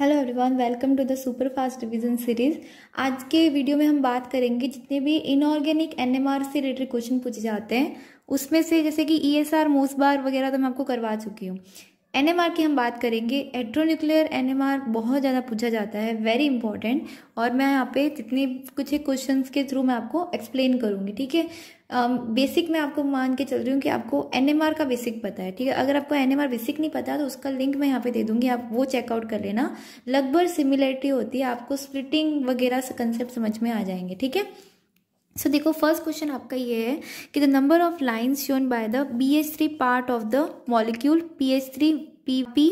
Hello everyone welcome to the super fast revision series आज के video में हम बात करेंगे जितने भी इनऑर्गेनिक एनएमआर से रिलेटेड क्वेश्चन पूछे जाते हैं उसमें से जैसे कि ईएसआर e मोसबार वगैरह तो मैं आपको करवा चुकी हूँ एन की हम बात करेंगे एट्रोन्यूक्लियर एन बहुत ज़्यादा पूछा जाता है वेरी इंपॉर्टेंट और मैं यहाँ पे जितने कुछ क्वेश्चन के थ्रू मैं आपको एक्सप्लेन करूँगी ठीक है बेसिक मैं आपको मान के चल रही हूँ कि आपको एन का बेसिक पता है ठीक है अगर आपको एन बेसिक नहीं पता तो उसका लिंक मैं यहाँ पे दे दूँगी आप वो चेकआउट कर लेना लगभग सिमिलरिटी होती है आपको स्प्लिटिंग वगैरह से कंसेप्ट समझ में आ जाएंगे ठीक है सो देखो फर्स्ट क्वेश्चन आपका ये है कि the number of lines shown by the B H three part of the molecule P H three P P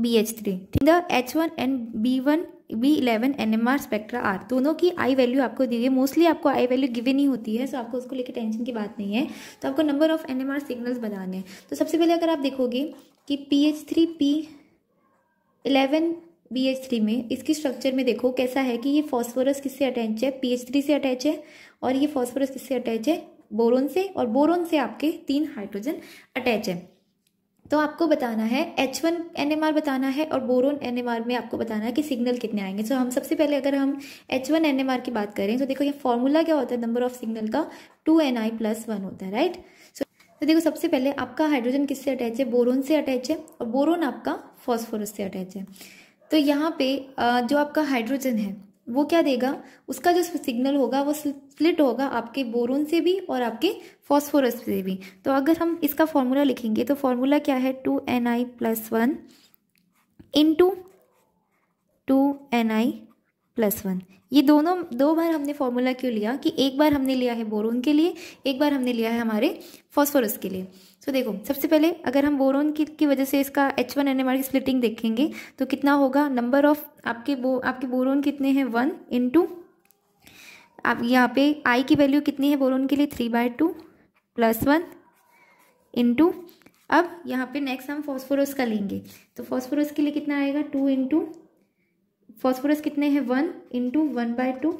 B H three the H one and B one B eleven N M R spectra are दोनों की I value आपको दी है mostly आपको I value given ही होती है सो so आपको उसको लेकर टेंशन की बात नहीं है तो आपको number of N M R signals बनाने हैं तो सबसे पहले अगर आप देखोगे कि P H three P eleven B H three में इसकी स्ट्रक्चर में देखो कैसा है कि ये फॉस्फोरस किससे अटैच है पी एच थ्री से अटैच है और ये फॉस्फोरस किससे अटैच है बोरोन से और बोरोन से आपके तीन हाइड्रोजन अटैच है तो आपको बताना है H one N M R बताना है और बोरोन NMR में आपको बताना है कि सिग्नल कितने आएंगे सो so, हम सबसे पहले अगर हम H one N M R की बात करें तो देखो ये फॉर्मूला क्या होता है नंबर ऑफ सिग्नल का two N I plus one होता है राइट सो तो देखो सबसे पहले आपका हाइड्रोजन किससे अटैच है बोरोन से अटैच है और बोरोन आपका फॉस्फोरस से अटैच है तो यहाँ पे जो आपका हाइड्रोजन है वो क्या देगा उसका जो सिग्नल होगा वो स्प्लिट होगा आपके बोरोन से भी और आपके फॉस्फोरस से भी तो अगर हम इसका फॉर्मूला लिखेंगे तो फॉर्मूला क्या है two N I plus one into two N I plus one ये दोनों दो बार हमने फॉर्मूला क्यों लिया कि एक बार हमने लिया है बोरोन के लिए एक बार हमने लिया है हमारे फॉस्फोरस के लिए सो देखो सबसे पहले अगर हम बोरोन की, की वजह से इसका H one N M R की स्प्लिटिंग देखेंगे तो कितना होगा नंबर ऑफ आपके बो आपके बोरोन कितने हैं वन इन टू आप यहाँ पे आई की वैल्यू कितनी है बोरोन के लिए three by two plus one into अब यहाँ पे नेक्स्ट हम फॉस्फोरस का लेंगे तो फॉस्फोरस के लिए कितना आएगा टू इंटू फॉस्फोरस कितने हैं one into one by two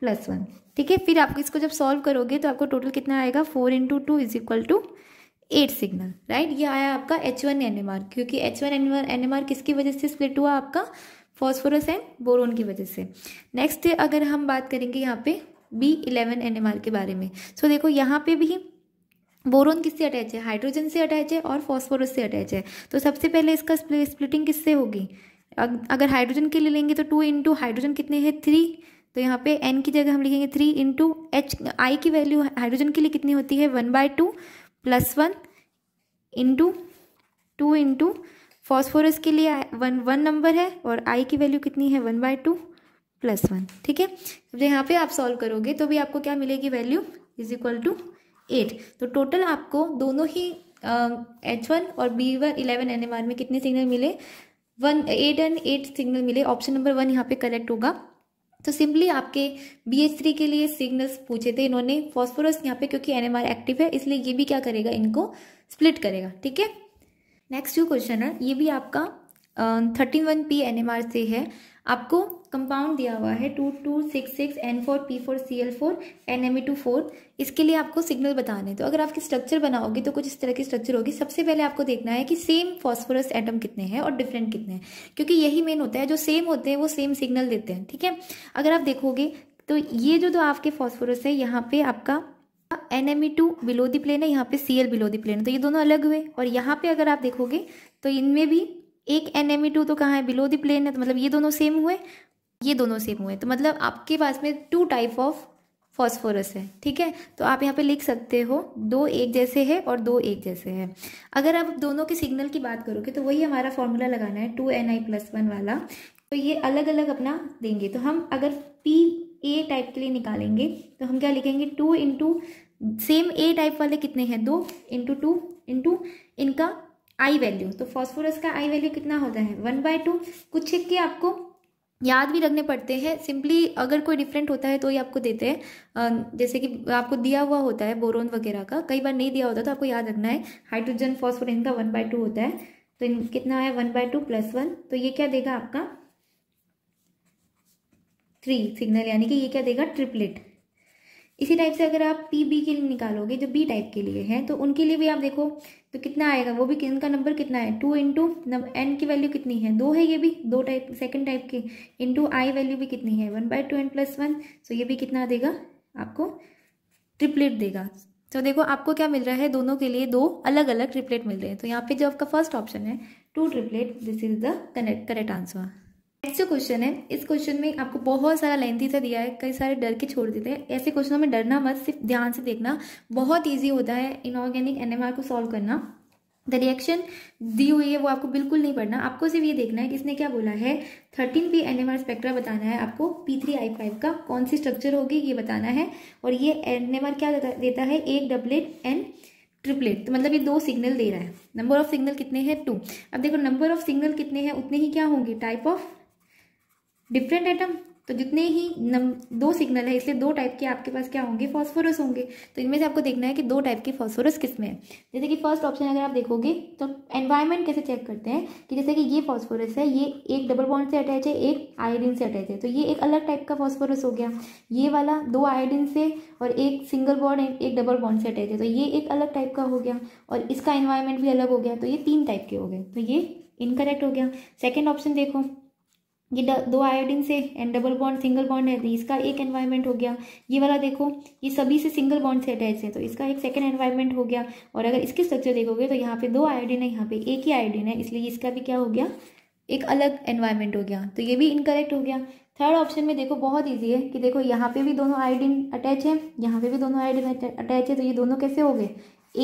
plus one ठीक है फिर आप इसको जब सॉल्व करोगे तो आपको टोटल कितना आएगा four into two is equal to eight signal right ये आया आपका H one N M R क्योंकि H one N N M R किसकी वजह से स्प्लिट हुआ आपका फॉस्फोरस एंड बोरोन की वजह से नेक्स्ट अगर हम बात करेंगे यहाँ पे B eleven N M R के बारे में सो so, देखो यहाँ पे भी बोरोन किससे अटैच है हाइड्रोजन से अटैच है और फॉस्फोरस से अटैच है तो सबसे पहले इसका स्प्लिटिंग किससे होगी अगर हाइड्रोजन के लिए लेंगे तो टू इंटू हाइड्रोजन कितने हैं थ्री तो यहाँ पे एन की जगह हम लिखेंगे थ्री इंटू एच आई की वैल्यू हाइड्रोजन के लिए कितनी होती है one by two plus one into two into phosphorus के लिए वन वन नंबर है और आई की वैल्यू कितनी है one by two plus one ठीक है जब यहाँ पे आप सॉल्व करोगे तो भी आपको क्या मिलेगी value is equal to eight तो टोटल आपको दोनों ही एच वन और B one eleven N M R में कितने सिग्नल मिले one eight and eight signal मिले ऑप्शन नंबर वन यहाँ पे करेक्ट होगा तो सिंपली आपके बी एच थ्री के लिए सिग्नल्स पूछे थे इन्होंने फॉस्फोरस यहाँ पे क्योंकि एन एम आर एक्टिव है इसलिए ये भी क्या करेगा इनको स्प्लिट करेगा ठीक है नेक्स्ट जो क्वेश्चन है ये भी आपका thirty one P N M R से है आपको कंपाउंड दिया हुआ है two two six six N four P four C L four N M E two four इसके लिए आपको सिग्नल बताने तो अगर आपकी स्ट्रक्चर बनाओगे तो कुछ इस तरह की स्ट्रक्चर होगी सबसे पहले आपको देखना है कि सेम फॉस्फोरस एटम कितने हैं और डिफरेंट कितने हैं क्योंकि यही मेन होता है जो सेम होते हैं वो सेम सिग्नल देते हैं ठीक है अगर आप देखोगे तो ये जो तो आपके फॉस्फोरस e है यहाँ पे आपका N M E two below the plane है यहाँ पे C L below the plane है तो ये दोनों अलग हुए और यहाँ पे अगर आप देखोगे तो इनमें भी एक एन एम ई टू तो कहाँ है बिलो द प्लेन है तो मतलब ये दोनों सेम हुए ये दोनों सेम हुए तो मतलब आपके पास में टू टाइप ऑफ फॉस्फोरस है ठीक है तो आप यहाँ पे लिख सकते हो दो एक जैसे है और दो एक जैसे है अगर आप दोनों के सिग्नल की बात करोगे तो वही हमारा फॉर्मूला लगाना है two N I plus one वाला तो ये अलग अलग अपना देंगे तो हम अगर पी ए टाइप के लिए निकालेंगे तो हम क्या लिखेंगे two into same A type वाले कितने हैं दो इंटू टू इंटू इनका आई वैल्यू तो फॉस्फोरस का आई वैल्यू कितना होता है वन बाय टू कुछ के आपको याद भी रखने पड़ते हैं सिंपली अगर कोई डिफरेंट होता है तो ये आपको देते हैं जैसे कि आपको दिया हुआ होता है बोरोन वगैरह का कई बार नहीं दिया होता तो आपको याद रखना है हाइड्रोजन फॉस्फोर इनका वन बाय टू होता है तो इन कितना है one by two plus one तो ये क्या देगा आपका थ्री सिग्नल यानी कि ये क्या देगा ट्रिपलेट इसी टाइप से अगर आप पी बी के लिए निकालोगे जो बी टाइप के लिए है तो उनके लिए भी आप देखो तो कितना आएगा वो भी इनका नंबर कितना है टू इंटू एन की वैल्यू कितनी है दो है ये भी दो टाइप सेकंड टाइप की इंटू आई वैल्यू भी कितनी है one by two N plus one so ये भी कितना देगा आपको ट्रिपलेट देगा तो देखो आपको क्या मिल रहा है दोनों के लिए दो अलग अलग ट्रिपलेट मिल रहे हैं तो यहाँ पे जो आपका फर्स्ट ऑप्शन है two triplet this is the correct answer next जो क्वेश्चन है इस क्वेश्चन में आपको बहुत सारा लेंथी सा दिया है कई सारे डर के छोड़ देते हैं ऐसे क्वेश्चनों में डरना मत सिर्फ ध्यान से देखना बहुत ईजी होता है इनऑर्गेनिक एनएमआर को सॉल्व करना द रिएक्शन दी हुई है वो आपको बिल्कुल नहीं पढ़ना आपको सिर्फ ये देखना है कि इसने क्या बोला है थर्टीन पी एन स्पेक्ट्रा बताना है आपको पी थ्री आई फाइव का कौन सी स्ट्रक्चर होगी ये बताना है और ये एन क्या देता है एक डबलेट एन ट्रिपलेट तो मतलब ये दो सिग्नल दे रहा है नंबर ऑफ सिग्नल कितने हैं टू अब देखो नंबर ऑफ सिग्नल कितने हैं उतने ही क्या होंगे टाइप ऑफ डिफरेंट एटम तो जितने ही नम दो सिग्नल है इसलिए दो टाइप के आपके पास क्या होंगे फॉस्फोरस होंगे तो इनमें से आपको देखना है कि दो टाइप के फॉस्फोरस किस में है जैसे कि फर्स्ट ऑप्शन अगर आप देखोगे तो एनवायरमेंट कैसे चेक करते हैं कि जैसे कि ये फॉस्फोरस है ये एक डबल बॉन्ड से अटैच है एक आयोडीन से अटैच है तो ये एक अलग टाइप का फॉस्फोरस हो गया ये वाला दो आयोडीन से और एक सिंगल बॉन्ड एक डबल बॉन्ड से अटैच है तो ये एक अलग टाइप का हो गया और इसका एनवायरमेंट भी अलग हो गया तो ये तीन टाइप के हो गए तो ये इनकरेक्ट हो गया सेकेंड ऑप्शन देखो ये दो आयोडीन से and double bond single bond है तो इसका एक एनवायरमेंट हो गया ये वाला देखो ये सभी से सिंगल बॉन्ड से अटैच है तो इसका एक सेकेंड एनवायरमेंट हो गया और अगर इसके स्ट्रक्चर देखोगे तो यहाँ पे दो आयोडीन है यहाँ पे एक ही आयोडीन है इसलिए इसका भी क्या हो गया एक अलग एनवायरमेंट हो गया तो ये भी इनकरेक्ट हो गया थर्ड ऑप्शन में देखो बहुत ईजी है कि देखो यहाँ पे भी दोनों आयोडीन अटैच है यहाँ पे भी दोनों आयोडीन अटैच है तो ये दोनों कैसे हो गए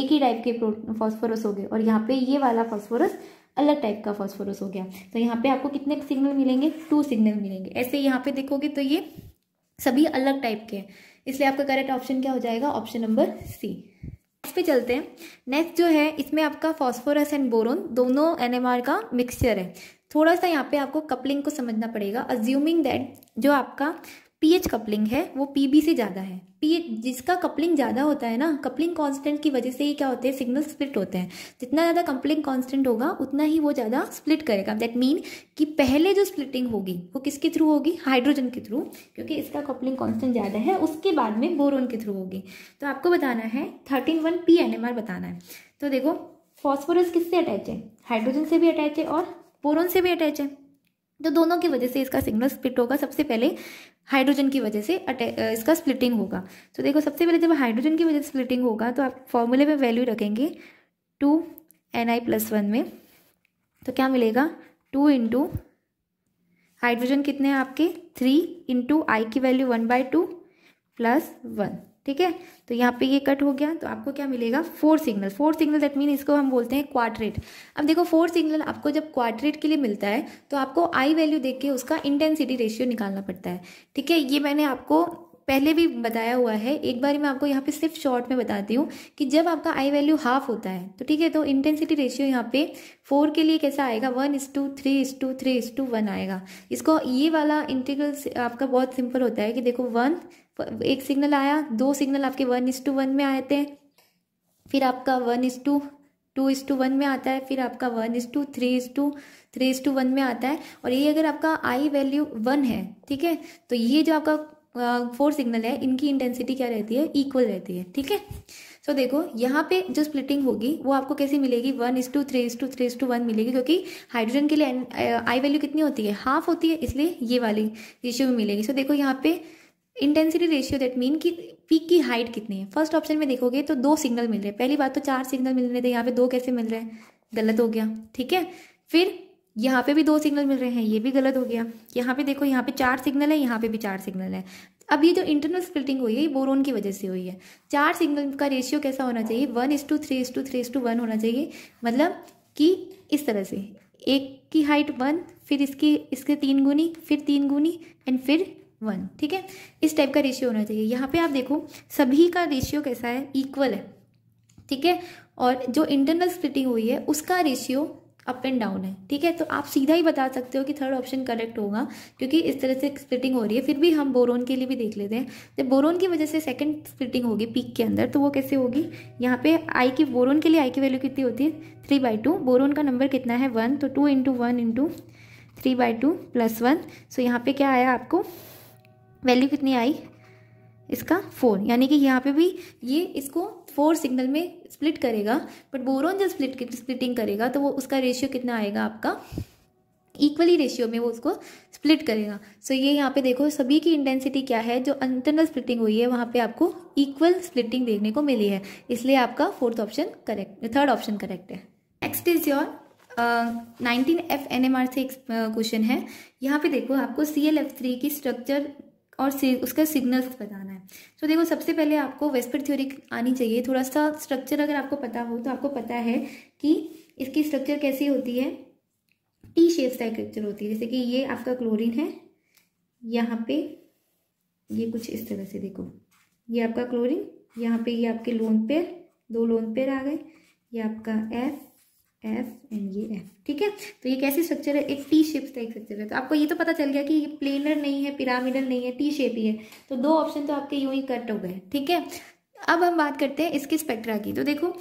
एक ही टाइप के फॉस्फोरस हो गए और यहाँ पे ये वाला फॉस्फोरस अलग टाइप का फॉस्फोरस हो गया तो यहाँ पे आपको कितने सिग्नल मिलेंगे टू सिग्नल मिलेंगे ऐसे यहाँ पे देखोगे तो ये सभी अलग टाइप के हैं इसलिए आपका करेक्ट ऑप्शन क्या हो जाएगा ऑप्शन नंबर सी नेक्स्ट पे चलते हैं नेक्स्ट जो है इसमें आपका फॉस्फोरस एंड बोरोन दोनों एन का मिक्सचर है थोड़ा सा यहाँ पे आपको कपलिंग को समझना पड़ेगा अज्यूमिंग दैट जो आपका पीएच कपलिंग है वो पीबी से ज़्यादा है पीएच जिसका कपलिंग ज़्यादा होता है ना कपलिंग कांस्टेंट की वजह से ही क्या होते हैं सिग्नल स्प्लिट होते हैं जितना ज़्यादा कपलिंग कांस्टेंट होगा उतना ही वो ज़्यादा स्प्लिट करेगा दैट मीन कि पहले जो स्प्लिटिंग होगी वो किसके थ्रू होगी हाइड्रोजन के थ्रू क्योंकि इसका कपलिंग कॉन्स्टेंट ज़्यादा है उसके बाद में बोरोन के थ्रू होगी तो आपको बताना है thirteen one P N M R बताना है तो देखो फॉस्फोरस किससे अटैच है हाइड्रोजन से भी अटैच है और बोरोन से भी अटैच है तो दोनों की वजह से इसका सिग्नल स्प्लिट होगा सबसे पहले हाइड्रोजन की वजह से इसका स्प्लिटिंग होगा तो देखो सबसे पहले जब हाइड्रोजन की वजह से स्प्लिटिंग होगा तो आप फॉर्मूले में वैल्यू रखेंगे two N I plus one में तो क्या मिलेगा टू इंटू हाइड्रोजन कितने हैं आपके थ्री इंटू आई की value one by two plus one ठीक है तो यहाँ पे ये कट हो गया तो आपको क्या मिलेगा four signal four signal that mean इसको हम बोलते हैं क्वाड्रेट अब देखो फोर सिग्नल आपको जब क्वाड्रेट के लिए मिलता है तो आपको आई वैल्यू देख के उसका इंटेंसिटी रेशियो निकालना पड़ता है ठीक है ये मैंने आपको पहले भी बताया हुआ है एक बार मैं आपको यहाँ पे सिर्फ शॉर्ट में बताती हूँ कि जब आपका आई वैल्यू हाफ होता है तो ठीक है तो इंटेंसिटी रेशियो यहाँ पे फोर के लिए कैसा आएगा one is two three is two three is two one आएगा इसको ये वाला इंटीग्रल आपका बहुत सिंपल होता है कि देखो वन एक सिग्नल आया दो सिग्नल आपके वन इज टू वन में आते हैं फिर आपका one is two two is two one में आता है फिर आपका one is two three is two three is two one में आता है और ये अगर आपका आई वैल्यू वन है ठीक है तो ये जो आपका फोर सिग्नल है इनकी इंटेंसिटी क्या रहती है इक्वल रहती है ठीक है सो देखो यहाँ पे जो स्प्लिटिंग होगी वो आपको कैसी मिलेगी one is two three is two three is two one मिलेगी क्योंकि हाइड्रोजन के लिए आई वैल्यू कितनी होती है हाफ होती है इसलिए ये वाली रेशियो में मिलेगी सो देखो यहाँ पे इंटेंसिटी रेशियो दैट मीन कि पीक की हाइट कितनी है फर्स्ट ऑप्शन में देखोगे तो दो सिग्नल मिल रहे हैं पहली बात तो चार सिग्नल मिल रहे थे यहाँ पे दो कैसे मिल रहे हैं गलत हो गया ठीक है फिर यहाँ पे भी दो सिग्नल मिल रहे हैं ये भी गलत हो गया यहाँ पे देखो यहाँ पे चार सिग्नल है यहाँ पे भी चार सिग्नल है अब ये जो इंटरनल स्प्लिटिंग हुई है ये बोरोन की वजह से हुई है चार सिग्नल का रेशियो कैसा होना चाहिए one is two three is two three is two one होना चाहिए मतलब कि इस तरह से एक की हाइट वन फिर इसकी इसके तीन गुनी फिर तीन गुनी एंड फिर वन ठीक है इस टाइप का रेशियो होना चाहिए यहाँ पे आप देखो सभी का रेशियो कैसा है इक्वल है ठीक है और जो इंटरनल स्प्लिटिंग हुई है उसका रेशियो अप एंड डाउन है ठीक है तो आप सीधा ही बता सकते हो कि थर्ड ऑप्शन करेक्ट होगा क्योंकि इस तरह से स्प्लिटिंग हो रही है फिर भी हम बोरोन के लिए भी देख लेते हैं जब बोरोन की वजह से सेकंड स्प्लिटिंग होगी पीक के अंदर तो वो कैसे होगी यहाँ पे आई की बोरोन के लिए आई की वैल्यू कितनी होती है थ्री बाई टू बोरोन का नंबर कितना है वन तो two into one into three by two plus one so यहाँ पे क्या आया आपको वैल्यू कितनी आई इसका फोर यानी कि यहाँ पे भी ये इसको फोर सिग्नल में स्प्लिट करेगा बट बोरोन जब स्प्लिट स्प्लिटिंग करेगा तो वो उसका रेशियो कितना आएगा आपका इक्वली रेशियो में वो उसको स्प्लिट करेगा सो so ये यहाँ पे देखो सभी की इंटेंसिटी क्या है जो इंटरनल स्प्लिटिंग हुई है वहाँ पे आपको इक्वल स्प्लिटिंग देखने को मिली है इसलिए आपका fourth option correct third option correct है next is your nineteen F N M R से एक क्वेश्चन है यहाँ पे देखो आपको सी एल एफ थ्री की स्ट्रक्चर और उसका सिग्नल्स बताना है तो देखो सबसे पहले आपको वेस्पर थ्योरी आनी चाहिए थोड़ा सा स्ट्रक्चर अगर आपको पता हो तो आपको पता है कि इसकी स्ट्रक्चर कैसी होती है टी शेप स्ट्रक्चर होती है जैसे कि ये आपका क्लोरीन है यहाँ पे ये कुछ इस तरह से देखो ये आपका क्लोरीन यहाँ पे ये आपके लोन पेयर दो लोन पेयर आ गए ये आपका एफ एफ एंड ये एफ ठीक है तो ये कैसी स्ट्रक्चर है एक टी शेप का एक स्ट्रक्चर है तो आपको ये तो पता चल गया कि ये प्लेनर नहीं है पिरामिडल नहीं है टी शेप ही है तो दो ऑप्शन तो आपके यूं ही कट हो गए ठीक है अब हम बात करते हैं इसके स्पेक्ट्रा की तो देखो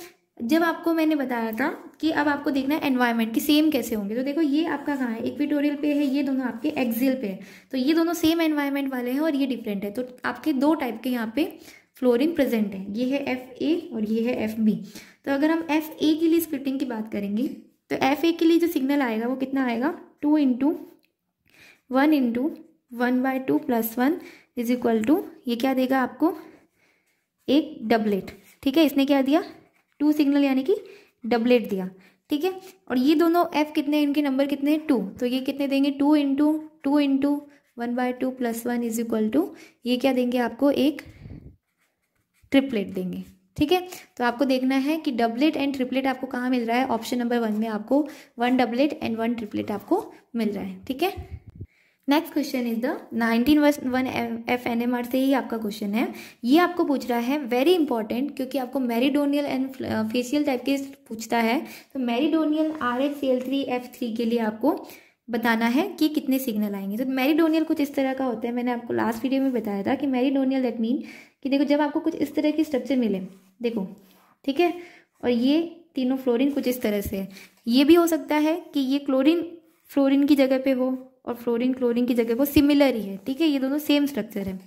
जब आपको मैंने बताया था कि अब आपको देखना है एनवायरमेंट कि सेम कैसे होंगे तो देखो ये आपका कहाँ है इक्विटोरियल पे है ये दोनों आपके एक्जिल पे है तो ये दोनों सेम एनवायरमेंट वाले हैं और ये डिफरेंट है तो आपके दो टाइप के यहाँ पे फ्लोरिन प्रेजेंट है ये है एफ ए और ये है एफ बी तो अगर हम एफ ए के लिए स्प्लिटिंग की बात करेंगे तो एफ ए के लिए जो सिग्नल आएगा वो कितना आएगा two into one into one by two plus one is equal to ये क्या देगा आपको एक डबलेट ठीक है इसने क्या दिया टू सिग्नल यानी कि डबलेट दिया ठीक है और ये दोनों एफ कितने इनके नंबर कितने हैं टू तो ये कितने देंगे two into two into one by two plus one is equal to ये क्या देंगे आपको एक ट्रिपलेट देंगे ठीक है तो आपको देखना है कि डबलेट एंड ट्रिपलेट आपको कहाँ मिल रहा है ऑप्शन नंबर वन में आपको one doublet and one triplet आपको मिल रहा है ठीक है next question is the nineteen वर्स one F N M R से ही आपका क्वेश्चन है ये आपको पूछ रहा है वेरी इंपॉर्टेंट क्योंकि आपको मेरीडोनियल एंड फेशियल टाइप के पूछता है तो meridional R H C L three F three के लिए आपको बताना है कि कितने सिग्नल आएंगे तो मेरीडोनियल कुछ इस तरह का होता है मैंने आपको लास्ट वीडियो में बताया था कि मेरीडोनियल दैट मीन कि देखो जब आपको कुछ इस तरह की स्ट्रक्चर मिले देखो ठीक है और ये तीनों फ्लोरीन कुछ इस तरह से है ये भी हो सकता है कि ये क्लोरीन फ्लोरीन की जगह पे हो और फ्लोरीन क्लोरीन की जगह पर हो सिमिलर ही है ठीक है ये दोनों सेम स्ट्रक्चर है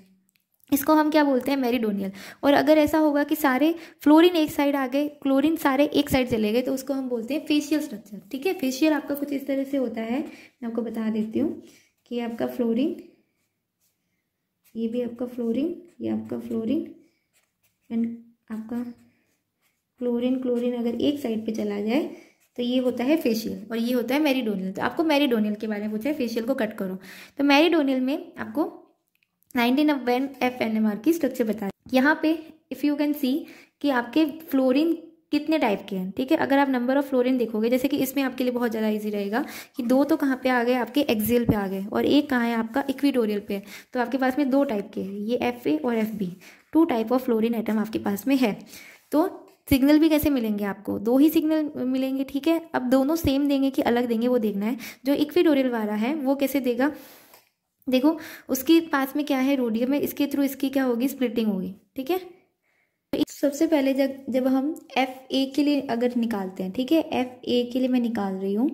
इसको हम क्या बोलते हैं मेरिडोनियल और अगर ऐसा होगा कि सारे फ्लोरीन एक साइड आ गए क्लोरीन सारे एक साइड चले गए तो उसको हम बोलते हैं फेशियल स्ट्रक्चर ठीक है फेशियल आपका कुछ इस तरह से होता है मैं आपको बता देती हूँ कि आपका फ्लोरीन ये भी आपका फ्लोरीन ये आपका फ्लोरीन एंड आपका क्लोरीन क्लोरीन अगर एक साइड पे चला जाए तो ये होता है फेशियल और ये होता है मेरीडोनियल तो आपको मेरीडोनियल के बारे में पूछा है फेशियल को कट करो तो मेरीडोनियल में आपको nineteen N F N M R की स्ट्रक्चर बता यहाँ पे इफ़ यू कैन सी कि आपके फ्लोरिन कितने टाइप के हैं ठीक है अगर आप नंबर ऑफ फ्लोरिन देखोगे जैसे कि इसमें आपके लिए बहुत ज़्यादा ईजी रहेगा कि दो तो कहाँ पे आ गए आपके एक्जेल पे आ गए और एक कहाँ है आपका इक्विटोरियल पे है तो आपके पास में दो टाइप के हैं ये एफ ए और F B two type of fluorine atom आपके पास में है तो सिग्नल भी कैसे मिलेंगे आपको दो ही सिग्नल मिलेंगे ठीक है अब दोनों सेम देंगे कि अलग देंगे वो देखना है जो इक्विटोरियल वाला है वो कैसे देगा देखो उसके पास में क्या है रोडियम में इसके थ्रू इसकी क्या होगी स्प्लिटिंग होगी ठीक है सबसे पहले जब जब हम एफ ए के लिए अगर निकालते हैं ठीक है एफ ए के लिए मैं निकाल रही हूँ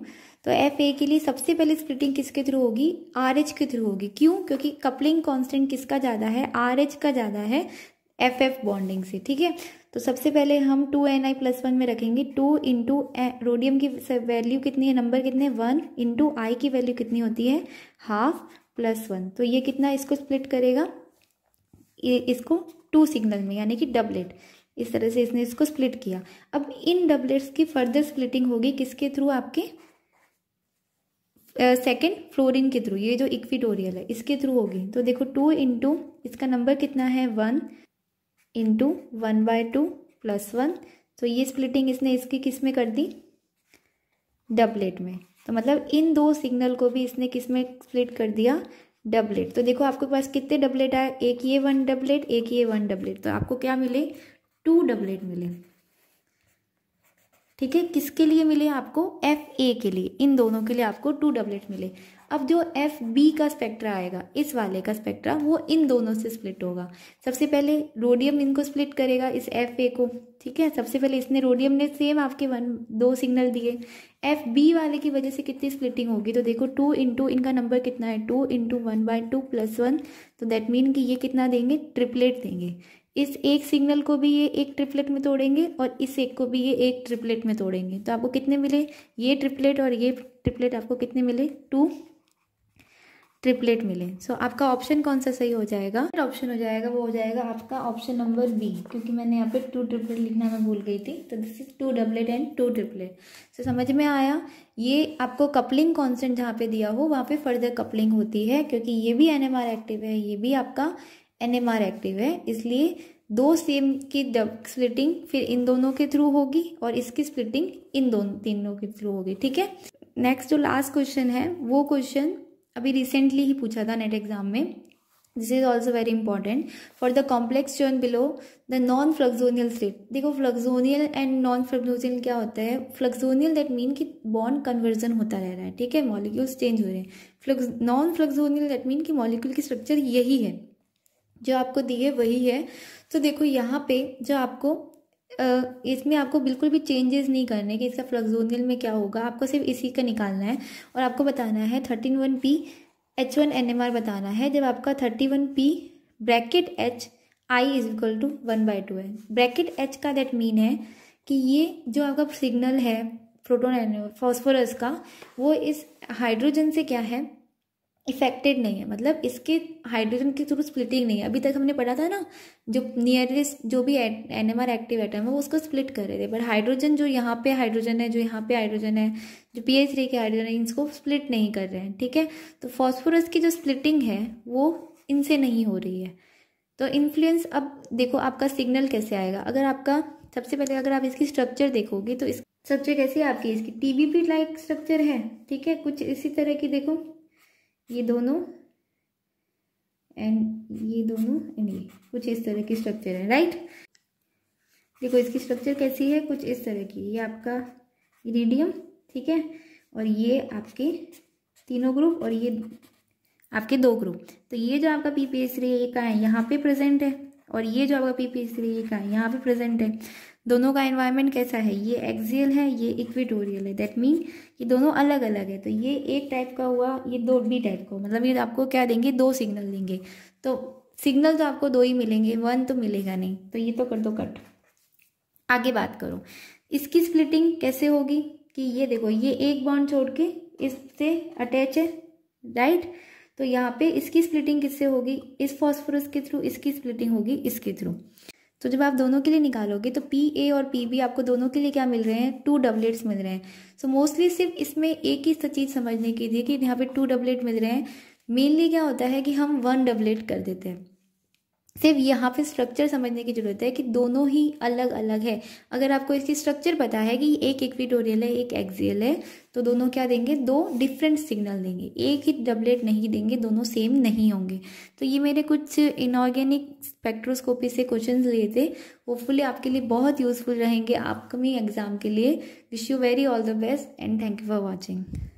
तो एफ ए के लिए सबसे पहले स्प्लिटिंग किसके थ्रू होगी आर एच के थ्रू होगी क्यों क्योंकि कपलिंग कांस्टेंट किसका ज़्यादा है आर एच का ज़्यादा है एफ एफ बॉन्डिंग से ठीक है तो सबसे पहले हम two N I plus one में रखेंगे टू इंटू रोडियम की वैल्यू कितनी है नंबर कितने वन इंटू आई की वैल्यू कितनी होती है हाफ प्लस वन तो ये कितना इसको स्प्लिट करेगा ये इसको टू सिग्नल में यानी कि डबलेट इस तरह से इसने इसको स्प्लिट किया अब इन डबलेट्स की फर्दर स्प्लिटिंग होगी किसके थ्रू आपके सेकेंड uh, फ्लोरिन के थ्रू ये जो इक्विटोरियल है इसके थ्रू होगी तो देखो टू इंटू इसका नंबर कितना है one into one by two plus one तो ये स्प्लिटिंग इसने इसकी किस में कर दी डबलेट में तो मतलब इन दो सिग्नल को भी इसने किस में स्प्लिट कर दिया डबलेट तो देखो आपके पास कितने डबलेट आए एक ये वन डबलेट एक ये वन डबलेट तो आपको क्या मिले टू डबलेट मिले ठीक है किसके लिए मिले आपको एफ ए के लिए इन दोनों के लिए आपको टू डबलेट मिले अब जो एफ बी का स्पेक्ट्रा आएगा इस वाले का स्पेक्ट्रा वो इन दोनों से स्प्लिट होगा सबसे पहले रोडियम इनको स्प्लिट करेगा इस एफ ए को ठीक है सबसे पहले इसने रोडियम ने सेम आपके वन दो सिग्नल दिए एफ बी वाले की वजह से कितनी स्प्लिटिंग होगी तो देखो टू इंटू इनका नंबर कितना है two into one by two plus one तो दैट मीन कि ये कितना देंगे ट्रिपलेट देंगे इस एक सिग्नल को भी ये एक ट्रिपलेट में तोड़ेंगे और इस एक को भी ये एक ट्रिपलेट में तोड़ेंगे तो आपको कितने मिले ये ट्रिपलेट और ये ट्रिपलेट आपको कितने मिले टू ट्रिपलेट मिले सो so, आपका ऑप्शन कौन सा सही हो जाएगा ऑप्शन हो जाएगा वो हो जाएगा आपका ऑप्शन नंबर बी क्योंकि मैंने यहाँ पे टू ट्रिपलेट लिखना मैं भूल गई थी तो this is two doublet and two triplet so समझ में आया ये आपको कपलिंग कॉन्सेंट जहाँ पे दिया हो वहाँ पे फर्दर कपलिंग होती है क्योंकि ये भी एन एक्टिव है ये भी आपका एन एक्टिव है इसलिए दो सेम की स्प्लिटिंग फिर इन दोनों के थ्रू होगी और इसकी स्प्लिटिंग इन दोनों तीनों के थ्रू होगी ठीक है नेक्स्ट जो लास्ट क्वेश्चन है वो क्वेश्चन अभी रिसेंटली ही पूछा था नेट एग्जाम में this is also very important for the complex churn below the non fluxional state देखो फ्लक्सोनियल एंड नॉन फ्लक्सोनियल क्या होता है फ्लग्जोनियल दैट मीन कि बॉन्ड कन्वर्जन होता रह रहा है ठीक है मॉलिक्यूल्स चेंज हो रहे हैं flux non fluxional that mean कि मॉलिक्यूल की स्ट्रक्चर यही है जो आपको दी है वही है तो देखो यहाँ पे जो आपको इसमें आपको बिल्कुल भी चेंजेस नहीं करने कि इसका फ्लक्सोनियल में क्या होगा आपको सिर्फ इसी का निकालना है और आपको बताना है thirteen one P H one N M R बताना है जब आपका thirty one P bracket H I is equal to one by two है ब्रैकेट एच का दैट मीन है कि ये जो आपका सिग्नल है प्रोटोन एन फॉस्फोरस का वो इस हाइड्रोजन से क्या है इफेक्टेड नहीं है मतलब इसके हाइड्रोजन के थ्रू स्प्लिटिंग नहीं है अभी तक हमने पढ़ा था ना जो नियरेस्ट जो भी N M R active atom है वो उसको स्प्लिट कर रहे थे बट हाइड्रोजन जो यहाँ पे हाइड्रोजन है जो यहाँ पे हाइड्रोजन है जो पी एच थ्री के हाइड्रोजन है इसको स्प्लिट नहीं कर रहे हैं ठीक है तो फॉस्फोरस की जो स्प्लिटिंग है वो इनसे नहीं हो रही है तो इन्फ्लुएंस अब देखो आपका सिग्नल कैसे आएगा अगर आपका सबसे पहले अगर आप इसकी स्ट्रक्चर देखोगे तो इस स्ट्रक्चर कैसी है आपकी इसकी टीबीपी लाइक स्ट्रक्चर है ठीक है कुछ इसी तरह की देखो ये दोनों एंड ये दोनों एंड ये कुछ इस तरह की स्ट्रक्चर है राइट देखो इसकी स्ट्रक्चर कैसी है कुछ इस तरह की ये आपका इरिडियम ठीक है और ये आपके तीनों ग्रुप और ये आपके दो ग्रुप तो ये जो आपका पीपीएस रे एस ये कहाँ है यहाँ पे प्रेजेंट है और ये जो आपका पी पी थ्री का यहाँ पे प्रेजेंट है दोनों का एनवायरनमेंट कैसा है ये एक्सियल है ये इक्विटोरियल है दैट मीन ये दोनों अलग अलग है तो ये एक टाइप का हुआ ये दो बी टाइप का मतलब ये आपको क्या देंगे दो सिग्नल देंगे तो सिग्नल तो आपको दो ही मिलेंगे वन तो मिलेगा नहीं तो ये तो कर दो कट आगे बात करो इसकी स्प्लिटिंग कैसे होगी कि ये देखो ये एक बॉन्ड छोड़ के इससे अटैच है राइट right? तो यहाँ पे इसकी स्प्लिटिंग किससे होगी इस फॉस्फोरस के थ्रू इसकी स्प्लिटिंग होगी इसके थ्रू तो जब आप दोनों के लिए निकालोगे तो पी ए और पी बी आपको दोनों के लिए क्या मिल रहे हैं टू डबलेट्स मिल रहे हैं सो so, मोस्टली सिर्फ इसमें एक ही चीज़ समझने की थी कि यहाँ पे टू डबलेट मिल रहे हैं मेनली क्या होता है कि हम वन डबलेट कर देते हैं सिर्फ यहाँ पे स्ट्रक्चर समझने की ज़रूरत है कि दोनों ही अलग अलग है अगर आपको इसकी स्ट्रक्चर पता है कि एक इक्विटोरियल है एक एक्जियल है तो दोनों क्या देंगे दो डिफरेंट सिग्नल देंगे एक ही डबलेट नहीं देंगे दोनों सेम नहीं होंगे तो ये मेरे कुछ इनऑर्गेनिक स्पेक्ट्रोस्कोपी से क्वेश्चन लिए थे होपफुली आपके लिए बहुत यूजफुल रहेंगे आपकमिंग एग्जाम के लिए wish you very all the best and thank you for watching